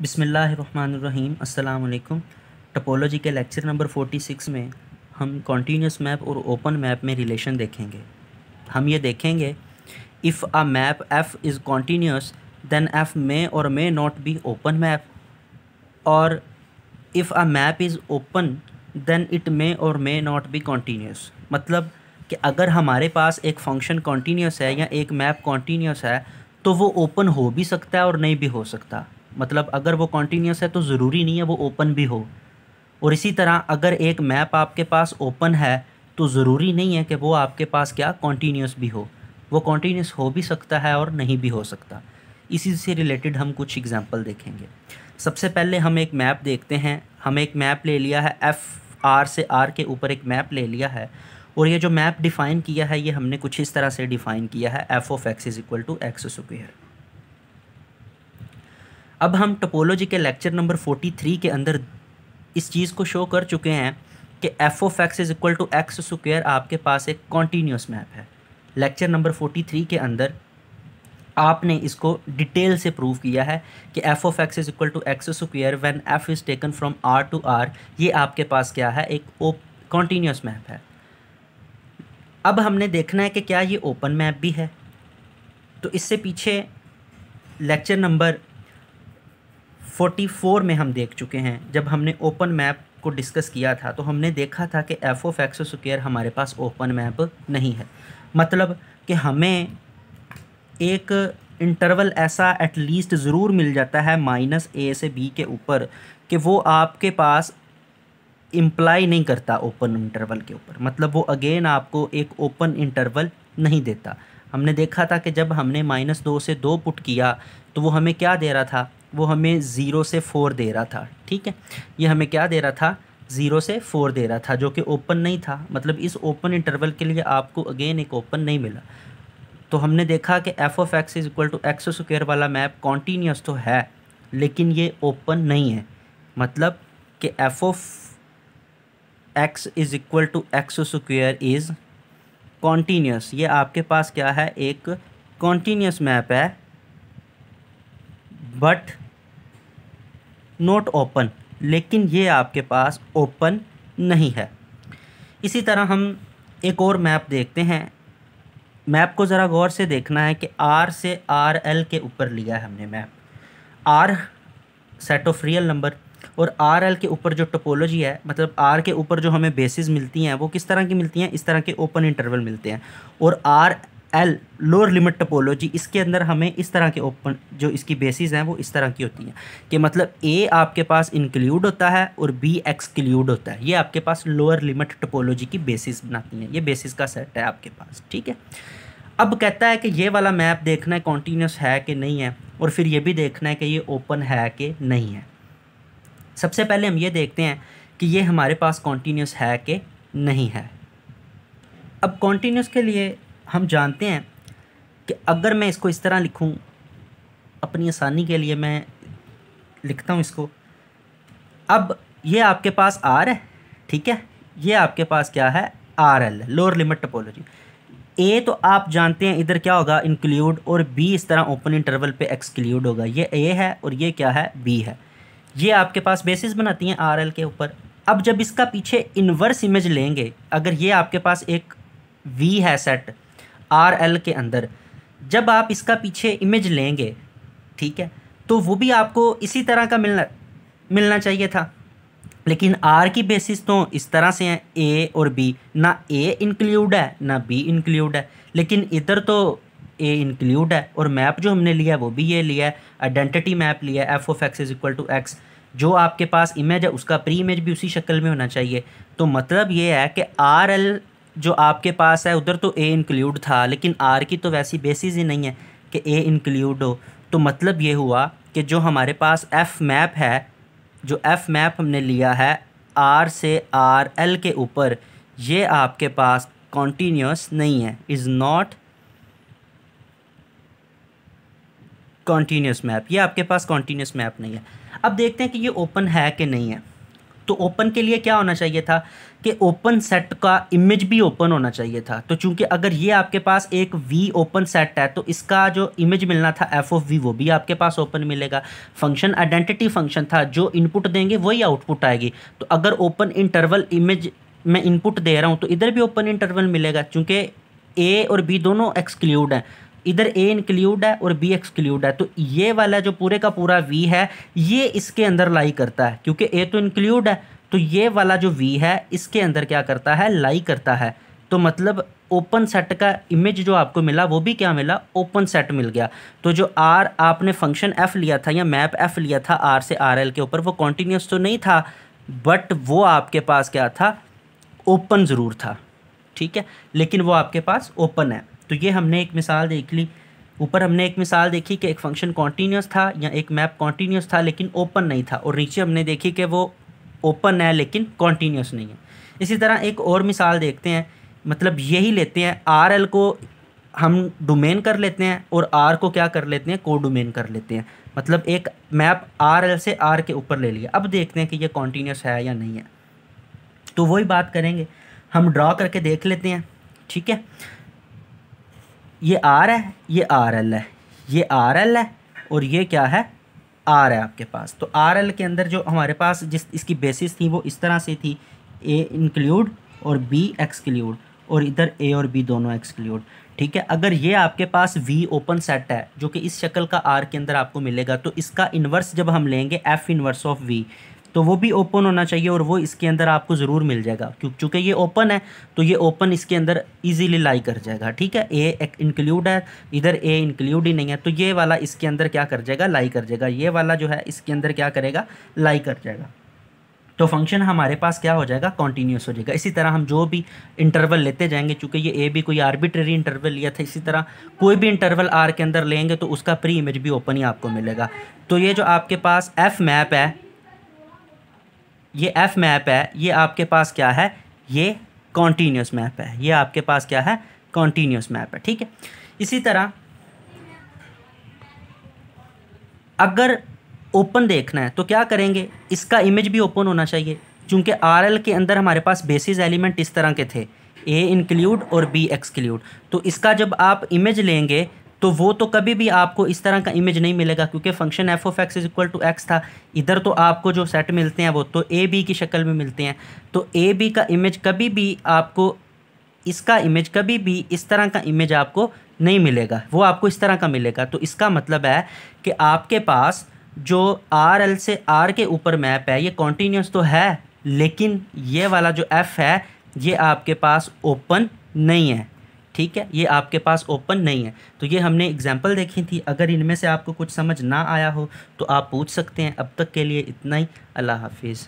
बिसमीम् अल्लाम टपोलॉजी के lecture number 46 में हम कॉन्टीन्यूस मैप और ओपन मैप में रिलेशन देखेंगे हम ये देखेंगे if a map F is continuous then F may or may not be open map और if a map is open then it may or may not B continuous मतलब कि अगर हमारे पास एक फंक्शन कॉन्टीन्यूस है या एक मैप कॉन्टीन्यूस है तो वो ओपन हो भी सकता है और नहीं भी हो सकता मतलब अगर वो कॉन्टीन्यूस है तो ज़रूरी नहीं है वो ओपन भी हो और इसी तरह अगर एक मैप आपके पास ओपन है तो ज़रूरी नहीं है कि वो आपके पास क्या कॉन्टीन्यूस भी हो वो कॉन्टीन्यूस हो भी सकता है और नहीं भी हो सकता इसी से रिलेटेड हम कुछ एग्ज़ाम्पल देखेंगे सबसे पहले हम एक मैप देखते हैं हम एक मैप ले लिया है एफ़ आर से आर के ऊपर एक मैप ले लिया है और ये जो मैप डिफ़ाइन किया है ये हमने कुछ इस तरह से डिफ़ाइन किया है F of X is equal to X square अब हम टोपोलॉजी के लेक्चर नंबर फोर्टी थ्री के अंदर इस चीज़ को शो कर चुके हैं कि F of X is equal to X square आपके पास एक कॉन्टीन्यूस मैप है लेक्चर नंबर फोर्टी थ्री के अंदर आपने इसको डिटेल से प्रूव किया है कि F of X is equal to X square when F is taken from R to R ये आपके पास क्या है एक ओप कॉन्टीन्यूस मैप है अब हमने देखना है कि क्या ये ओपन मैप भी है तो इससे पीछे लेक्चर नंबर 44 में हम देख चुके हैं जब हमने ओपन मैप को डिस्कस किया था तो हमने देखा था कि एफ ओ एक्स हमारे पास ओपन मैप नहीं है मतलब कि हमें एक इंटरवल ऐसा एटलीस्ट ज़रूर मिल जाता है माइनस ए से बी के ऊपर कि वो आपके पास इम्प्लाई नहीं करता ओपन इंटरवल के ऊपर मतलब वो अगेन आपको एक ओपन इंटरवल नहीं देता हमने देखा था कि जब हमने माइनस दो से दो पुट किया तो वो हमें क्या दे रहा था वो हमें ज़ीरो से फोर दे रहा था ठीक है ये हमें क्या दे रहा था ज़ीरो से फोर दे रहा था जो कि ओपन नहीं था मतलब इस ओपन इंटरवल के लिए आपको अगेन एक ओपन नहीं मिला तो हमने देखा कि F of X is equal to X square वाला मैप कॉन्टीन्यूस तो है लेकिन ये ओपन नहीं है मतलब कि F of X is equal to X square is continuous ये आपके पास क्या है एक कॉन्टीन्यूस मैप है बट नोट ओपन लेकिन ये आपके पास ओपन नहीं है इसी तरह हम एक और मैप देखते हैं मैप को ज़रा गौर से देखना है कि आर से आर एल के ऊपर लिया है हमने map R set of real number और आर एल के ऊपर जो टोपोलॉजी है मतलब आर के ऊपर जो हमें बेसिस मिलती हैं वो किस तरह की मिलती हैं इस तरह के ओपन इंटरवल मिलते हैं और R L lower limit topology इसके अंदर हमें इस तरह के ओपन जो इसकी बेसिस हैं वो इस तरह की होती हैं कि मतलब ए आपके पास इंक्लूड होता है और बी एक्सक्लूड होता है ये आपके पास लोअर लिमिट टपोलॉजी की बेसिस बनाती हैं ये बेसिस का सेट है आपके पास ठीक है अब कहता है कि ये वाला मैप देखना है कॉन्टीन्यूस है कि नहीं है और फिर ये भी देखना है कि ये ओपन है कि नहीं है सबसे पहले हम ये देखते हैं कि ये हमारे पास कॉन्टीन्यूस है कि नहीं है अब कॉन्टीन्यूस के लिए हम जानते हैं कि अगर मैं इसको इस तरह लिखूं अपनी आसानी के लिए मैं लिखता हूं इसको अब ये आपके पास आर है ठीक है ये आपके पास क्या है R L lower limit topology ए तो आप जानते हैं इधर क्या होगा इंक्लूड और बी इस तरह ओपन इंटरवल पे एक्सक्लूड होगा ये ए है और ये क्या है बी है ये आपके पास बेसिस बनाती हैं आर एल के ऊपर अब जब इसका पीछे इन्वर्स इमेज लेंगे अगर ये आपके पास एक वी है सेट आर एल के अंदर जब आप इसका पीछे इमेज लेंगे ठीक है तो वो भी आपको इसी तरह का मिलना मिलना चाहिए था लेकिन आर की बेसिस तो इस तरह से हैं ए और बी ना ए इंक्लूड है ना बी इंक्लूड है लेकिन इधर तो ए इंक्लूड है और मैप जो हमने लिया है वो भी ये लिया है आइडेंटिटी मैप लिया है F of X is equal to X जो आपके पास इमेज है उसका प्री इमेज भी उसी शक्ल में होना चाहिए तो मतलब ये है कि आर एल जो आपके पास है उधर तो ए इंक्लूड था लेकिन आर की तो वैसी बेसिस ही नहीं है कि ए इंक्लूड हो तो मतलब ये हुआ कि जो हमारे पास एफ़ मैप है जो एफ़ मैप हमने लिया है आर से आर एल के ऊपर ये आपके पास कॉन्टीन्यूस नहीं है इज़ नॉट कॉन्टीन्यूस मैप ये आपके पास कॉन्टीन्यूस मैप नहीं है अब देखते हैं कि ये ओपन है कि नहीं है तो ओपन के लिए क्या होना चाहिए था कि ओपन सेट का इमेज भी ओपन होना चाहिए था तो चूंकि अगर ये आपके पास एक वी ओपन सेट है तो इसका जो इमेज मिलना था एफ ओ वी वो भी आपके पास ओपन मिलेगा फंक्शन आइडेंटिटी फंक्शन था जो इनपुट देंगे वही आउटपुट आएगी तो अगर ओपन इंटरवल इमेज मैं इनपुट दे रहा हूँ तो इधर भी ओपन इंटरवल मिलेगा चूँकि ए और बी दोनों एक्सक्लूड हैं इधर ए इंक्लूड है और बी एक्सक्लूड है तो ये वाला जो पूरे का पूरा वी है ये इसके अंदर लाई करता है क्योंकि ए तो इंक्लूड है तो ये वाला जो वी है इसके अंदर क्या करता है लाई करता है तो मतलब ओपन सेट का इमेज जो आपको मिला वो भी क्या मिला ओपन सेट मिल गया तो जो आर आपने फंक्शन एफ लिया था या मैप एफ लिया था आर से आर एल के ऊपर वो कॉन्टीन्यूस तो नहीं था बट वो आपके पास क्या था ओपन ज़रूर था ठीक है लेकिन वो आपके पास ओपन है तो ये हमने एक मिसाल देख ली ऊपर हमने एक मिसाल देखी कि एक फंक्शन कॉन्टीन्यूस था या एक मैप कॉन्टीन्यूस था लेकिन ओपन नहीं था और नीचे हमने देखी कि वो ओपन है लेकिन कॉन्टीन्यूस नहीं है इसी तरह एक और मिसाल देखते हैं मतलब यही लेते हैं आर एल को हम डोमेन कर लेते हैं और आर को क्या कर लेते हैं को डोमेन कर लेते हैं मतलब एक मैप आर एल से आर के ऊपर ले लिया अब देखते हैं कि ये कॉन्टीन्यूस है या नहीं है तो वही बात करेंगे हम ड्रा करके देख लेते हैं ठीक है ये आर है ये आर एल है ये आर एल है और ये क्या है आर है आपके पास तो आर एल के अंदर जो हमारे पास जिस इसकी बेसिस थी वो इस तरह से थी ए इंक्लूड और बी एक्सक्लूड और इधर ए और बी दोनों एक्सक्लूड ठीक है अगर ये आपके पास वी ओपन सेट है जो कि इस शक्ल का आर के अंदर आपको मिलेगा तो इसका इन्वर्स जब हम लेंगे एफ़ इन्वर्स ऑफ वी तो वो भी ओपन होना चाहिए और वो इसके अंदर आपको ज़रूर मिल जाएगा क्योंकि ये ओपन है तो ये ओपन इसके अंदर ईजिली लाई कर जाएगा ठीक है ए एक इंक्लूड है इधर ए इंक्लूड ही नहीं है तो ये वाला इसके अंदर क्या कर जाएगा लाई कर जाएगा ये वाला जो है इसके अंदर क्या करेगा लाई कर जाएगा तो फंक्शन हमारे पास क्या हो जाएगा कॉन्टीन्यूस हो जाएगा इसी तरह हम जो भी इंटरवल लेते जाएंगे चूँकि ये ए भी कोई आर्बिट्रेरी इंटरवल लिया था इसी तरह कोई भी इंटरवल आर के अंदर लेंगे तो उसका प्री इमेज भी ओपन ही आपको मिलेगा तो ये जो आपके पास एफ मैप है ये एफ मैप है ये आपके पास क्या है ये कॉन्टीन्यूस मैप है ये आपके पास क्या है कॉन्टीन्यूस मैप है ठीक है इसी तरह अगर ओपन देखना है तो क्या करेंगे इसका इमेज भी ओपन होना चाहिए क्योंकि आर के अंदर हमारे पास बेसिस एलिमेंट इस तरह के थे ए इंक्लूड और बी एक्सक्लूड तो इसका जब आप इमेज लेंगे तो वो तो कभी भी आपको इस तरह का इमेज नहीं मिलेगा क्योंकि function F of X is equal to X था इधर तो आपको जो सेट मिलते हैं वो तो ए बी की शक्ल में मिलते हैं तो ए बी का इमेज कभी भी आपको इसका इमेज कभी भी इस तरह का इमेज आपको नहीं मिलेगा वो आपको इस तरह का मिलेगा तो इसका मतलब है कि आपके पास जो आर एल से आर के ऊपर मैप है ये कॉन्टीन्यूस तो है लेकिन ये वाला जो एफ़ है ये आपके पास ओपन नहीं है ठीक है ये आपके पास ओपन नहीं है तो ये हमने एग्जाम्पल देखी थी अगर इनमें से आपको कुछ समझ ना आया हो तो आप पूछ सकते हैं अब तक के लिए इतना ही अल्लाह हाफिज़